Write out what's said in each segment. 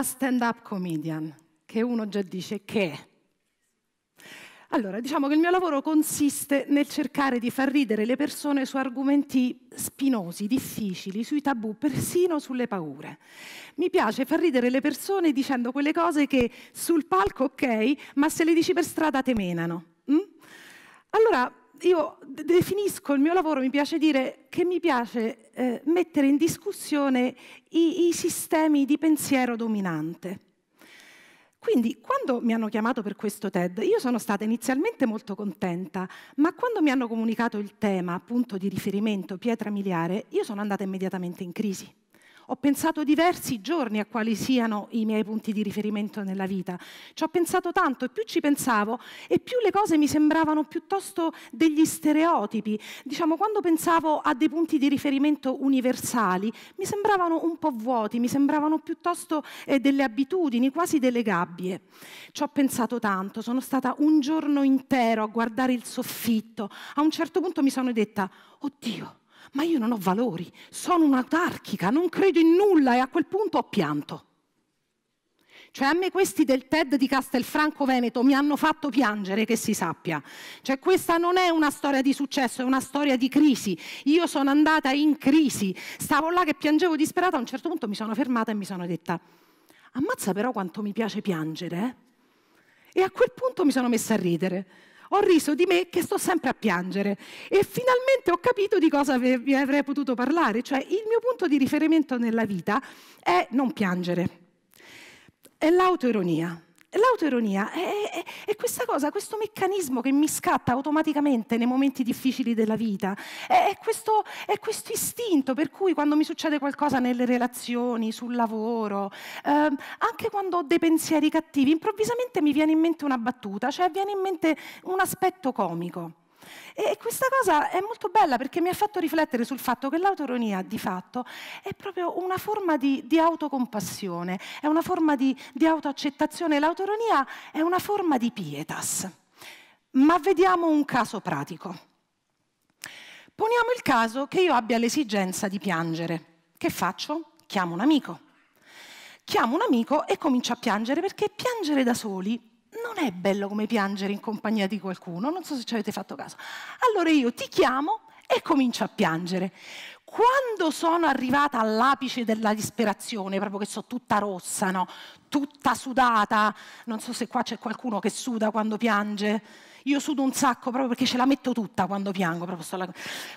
una stand-up comedian, che uno già dice che Allora, diciamo che il mio lavoro consiste nel cercare di far ridere le persone su argomenti spinosi, difficili, sui tabù, persino sulle paure. Mi piace far ridere le persone dicendo quelle cose che sul palco ok, ma se le dici per strada te menano. Mm? Allora, io definisco il mio lavoro, mi piace dire che mi piace eh, mettere in discussione i, i sistemi di pensiero dominante. Quindi quando mi hanno chiamato per questo TED, io sono stata inizialmente molto contenta, ma quando mi hanno comunicato il tema, appunto di riferimento, pietra miliare, io sono andata immediatamente in crisi. Ho pensato diversi giorni a quali siano i miei punti di riferimento nella vita. Ci ho pensato tanto e più ci pensavo e più le cose mi sembravano piuttosto degli stereotipi. Diciamo, quando pensavo a dei punti di riferimento universali, mi sembravano un po' vuoti, mi sembravano piuttosto eh, delle abitudini, quasi delle gabbie. Ci ho pensato tanto, sono stata un giorno intero a guardare il soffitto. A un certo punto mi sono detta, oddio, ma io non ho valori, sono un'autarchica, non credo in nulla e a quel punto ho pianto. Cioè a me questi del TED di Castelfranco Veneto mi hanno fatto piangere, che si sappia. Cioè questa non è una storia di successo, è una storia di crisi. Io sono andata in crisi, stavo là che piangevo disperata, a un certo punto mi sono fermata e mi sono detta, ammazza però quanto mi piace piangere. Eh? E a quel punto mi sono messa a ridere ho riso di me che sto sempre a piangere e finalmente ho capito di cosa vi avrei potuto parlare, cioè il mio punto di riferimento nella vita è non piangere. È l'autoironia. L'autoironia è, è, è, questa cosa, questo meccanismo che mi scatta automaticamente nei momenti difficili della vita, è questo, è, questo, istinto per cui quando mi succede qualcosa nelle relazioni, sul lavoro, ehm, anche quando ho dei pensieri cattivi, improvvisamente mi viene in mente una battuta, cioè viene in mente un aspetto comico. E questa cosa è molto bella perché mi ha fatto riflettere sul fatto che l'autoronia di fatto è proprio una forma di, di autocompassione, è una forma di, di autoaccettazione, l'autoronia è una forma di pietas. Ma vediamo un caso pratico. Poniamo il caso che io abbia l'esigenza di piangere. Che faccio? Chiamo un amico. Chiamo un amico e comincio a piangere perché piangere da soli non è bello come piangere in compagnia di qualcuno, non so se ci avete fatto caso. Allora io ti chiamo e comincio a piangere. Quando sono arrivata all'apice della disperazione, proprio che sono tutta rossa, no? tutta sudata, non so se qua c'è qualcuno che suda quando piange, io sudo un sacco proprio perché ce la metto tutta quando piango. La...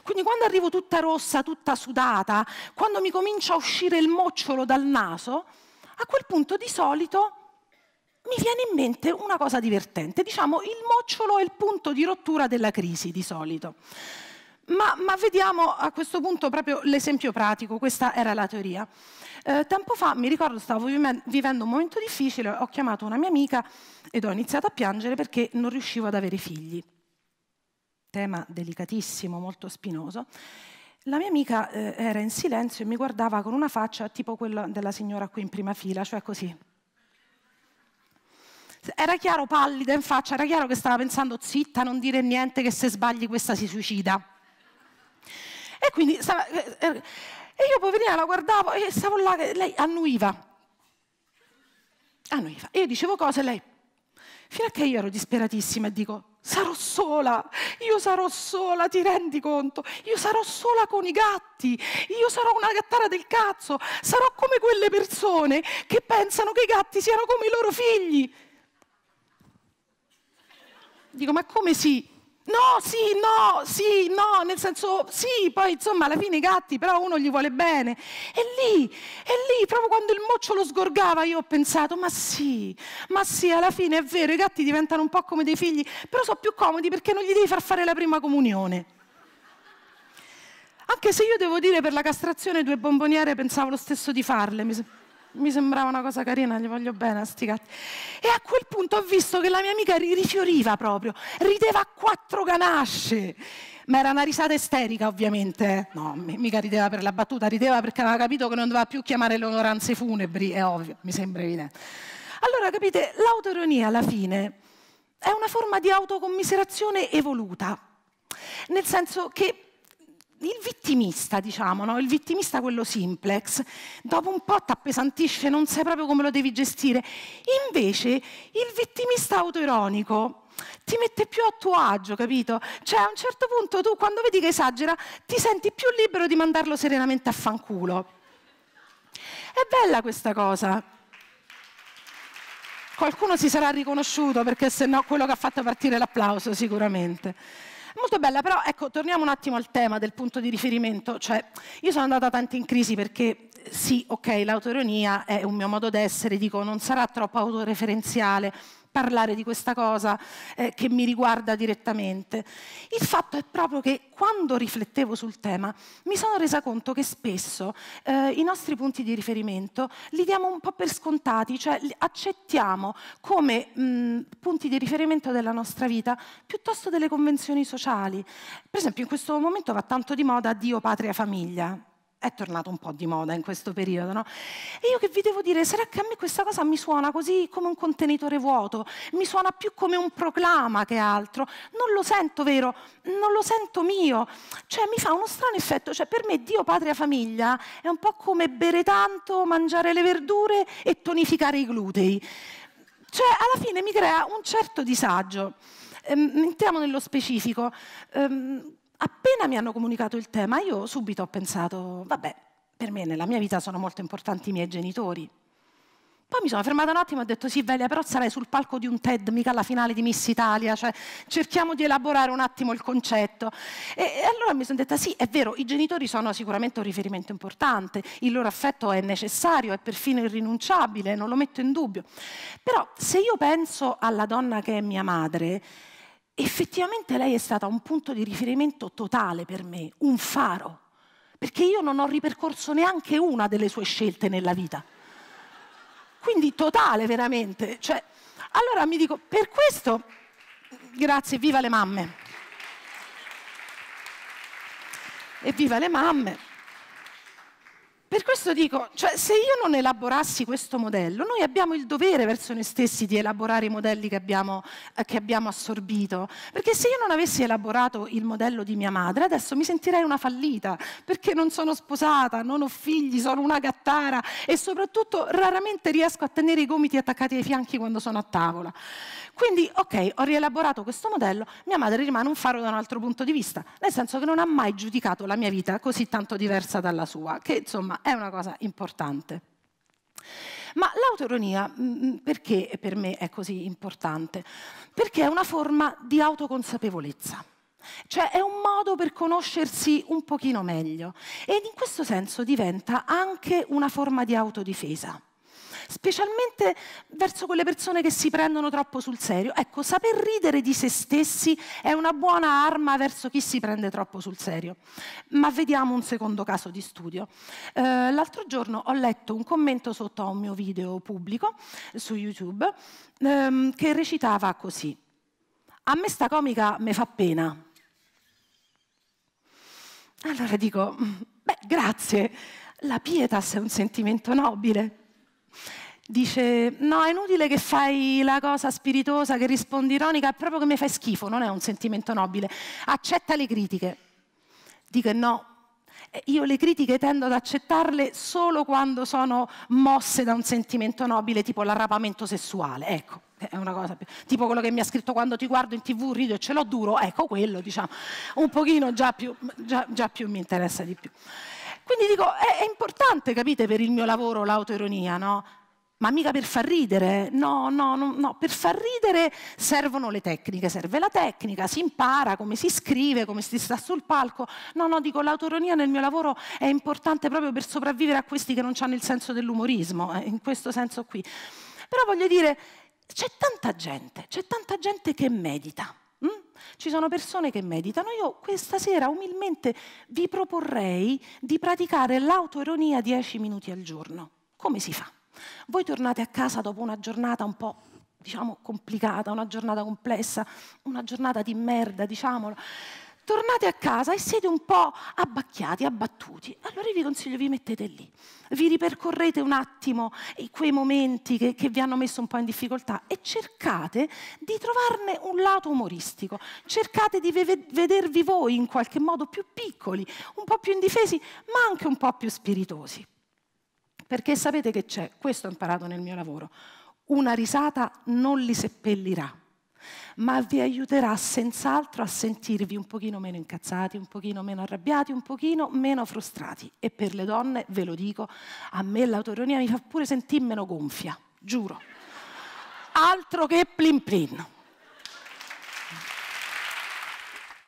Quindi quando arrivo tutta rossa, tutta sudata, quando mi comincia a uscire il mocciolo dal naso, a quel punto di solito mi viene in mente una cosa divertente, diciamo il mocciolo è il punto di rottura della crisi di solito. Ma, ma vediamo a questo punto proprio l'esempio pratico, questa era la teoria. Eh, tempo fa, mi ricordo, stavo vivendo un momento difficile, ho chiamato una mia amica ed ho iniziato a piangere perché non riuscivo ad avere figli. Tema delicatissimo, molto spinoso. La mia amica eh, era in silenzio e mi guardava con una faccia tipo quella della signora qui in prima fila, cioè così, era chiaro, pallida in faccia, era chiaro che stava pensando zitta, non dire niente, che se sbagli questa si suicida. E quindi stava, eh, eh, e io poverina la guardavo e stavo là che lei annuiva. Annuiva. E io dicevo cose lei, fino a che io ero disperatissima e dico, sarò sola, io sarò sola, ti rendi conto? Io sarò sola con i gatti, io sarò una gattara del cazzo, sarò come quelle persone che pensano che i gatti siano come i loro figli dico ma come sì? No, sì, no, sì, no, nel senso sì, poi insomma alla fine i gatti però uno gli vuole bene. E lì, e lì, proprio quando il moccio lo sgorgava io ho pensato ma sì, ma sì, alla fine è vero, i gatti diventano un po' come dei figli, però sono più comodi perché non gli devi far fare la prima comunione. Anche se io devo dire per la castrazione due bomboniere pensavo lo stesso di farle. Mi sembra mi sembrava una cosa carina, gli voglio bene a sti cazzi. E a quel punto ho visto che la mia amica rifioriva proprio, rideva a quattro ganasce. Ma era una risata esterica, ovviamente. No, mica rideva per la battuta, rideva perché aveva capito che non doveva più chiamare le onoranze funebri, è ovvio, mi sembra evidente. Allora, capite, l'autoironia alla fine è una forma di autocommiserazione evoluta, nel senso che il vittimista, diciamo, no? il vittimista quello simplex, dopo un po' ti appesantisce, non sai proprio come lo devi gestire. Invece il vittimista autoironico ti mette più a tuo agio, capito? Cioè a un certo punto tu quando vedi che esagera ti senti più libero di mandarlo serenamente a fanculo. È bella questa cosa. Qualcuno si sarà riconosciuto perché se no quello che ha fatto partire l'applauso sicuramente. Molto bella, però ecco, torniamo un attimo al tema del punto di riferimento. Cioè, io sono andata tanto in crisi perché sì, ok, l'autoironia è un mio modo d'essere, dico non sarà troppo autoreferenziale, parlare di questa cosa eh, che mi riguarda direttamente. Il fatto è proprio che quando riflettevo sul tema mi sono resa conto che spesso eh, i nostri punti di riferimento li diamo un po' per scontati, cioè li accettiamo come mh, mm, punti di riferimento della nostra vita piuttosto delle convenzioni sociali. Per esempio in questo momento va tanto di moda Dio, patria, famiglia è tornato un po' di moda in questo periodo, no? E io che vi devo dire, sarà che a me questa cosa mi suona così come un contenitore vuoto, mi suona più come un proclama che altro, non lo sento vero, non lo sento mio, cioè mi fa uno strano effetto, cioè per me Dio, patria, famiglia è un po' come bere tanto, mangiare le verdure e tonificare i glutei, cioè alla fine mi crea un certo disagio. Ehm, entriamo nello specifico. Ehm, appena mi hanno comunicato il tema, io subito ho pensato, vabbè, per me nella mia vita sono molto importanti i miei genitori. Poi mi sono fermata un attimo e ho detto, sì Velia, però sarai sul palco di un TED, mica alla finale di Miss Italia, cioè cerchiamo di elaborare un attimo il concetto. E, e allora mi sono detta, sì, è vero, i genitori sono sicuramente un riferimento importante, il loro affetto è necessario, è perfino irrinunciabile, non lo metto in dubbio. Però se io penso alla donna che è mia madre, effettivamente lei è stata un punto di riferimento totale per me, un faro, perché io non ho ripercorso neanche una delle sue scelte nella vita. Quindi totale veramente. Cioè, allora mi dico, per questo, grazie, viva le mamme. E viva le mamme. Per questo dico, cioè, se io non elaborassi questo modello, noi abbiamo il dovere verso noi stessi di elaborare i modelli che abbiamo, eh, che abbiamo assorbito, perché se io non avessi elaborato il modello di mia madre, adesso mi sentirei una fallita, perché non sono sposata, non ho figli, sono una gattara e soprattutto raramente riesco a tenere i gomiti attaccati ai fianchi quando sono a tavola. Quindi, ok, ho rielaborato questo modello, mia madre rimane un faro da un altro punto di vista, nel senso che non ha mai giudicato la mia vita così tanto diversa dalla sua, che insomma è una cosa importante. Ma l'autoironia mm, mm, perché per me è così importante? Perché è una forma di autoconsapevolezza. Cioè è un modo per conoscersi un pochino meglio ed in questo senso diventa anche una forma di autodifesa specialmente verso quelle persone che si prendono troppo sul serio. Ecco, saper ridere di se stessi è una buona arma verso chi si prende troppo sul serio. Ma vediamo un secondo caso di studio. Eh, l'altro giorno ho letto un commento sotto a un mio video pubblico su YouTube ehm, che recitava così. A me sta comica mi fa pena. Allora dico, mm, beh, grazie, la pietas è un sentimento nobile dice no è inutile che fai la cosa spiritosa, che rispondi ironica, è proprio che mi fai schifo, non è un sentimento nobile, accetta le critiche. Dico no, io le critiche tendo ad accettarle solo quando sono mosse da un sentimento nobile, tipo l'arrapamento sessuale, ecco, è una cosa più... tipo quello che mi ha scritto quando ti guardo in tv, rido e ce l'ho duro, ecco quello, diciamo, un pochino già più, già, già più mi interessa di più. Quindi dico, è, è importante, capite, per il mio lavoro l'autoironia, no? ma mica per far ridere, no, no, no, no, per far ridere servono le tecniche, serve la tecnica, si impara come si scrive, come si sta sul palco, no, no, dico l'autoronia nel mio lavoro è importante proprio per sopravvivere a questi che non hanno il senso dell'umorismo, eh, in questo senso qui. Però voglio dire, c'è tanta gente, c'è tanta gente che medita, ci sono persone che meditano. Io questa sera umilmente vi proporrei di praticare l'autoironia 10 minuti al giorno. Come si fa? Voi tornate a casa dopo una giornata un po' diciamo complicata, una giornata complessa, una giornata di merda, diciamolo tornate a casa e siete un po' abbacchiati, abbattuti. Allora vi consiglio, vi mettete lì, vi ripercorrete un attimo quei momenti che, che vi hanno messo un po' in difficoltà e cercate di trovarne un lato umoristico, cercate di ve vedervi voi in qualche modo più piccoli, un po' più indifesi, ma anche un po' più spiritosi. Perché sapete che c'è, questo ho imparato nel mio lavoro, una risata non li seppellirà ma vi aiuterà senz'altro a sentirvi un pochino meno incazzati, un pochino meno arrabbiati, un pochino meno frustrati. E per le donne, ve lo dico, a me l'autoironia mi fa pure sentir meno gonfia, giuro. Altro che plin plin.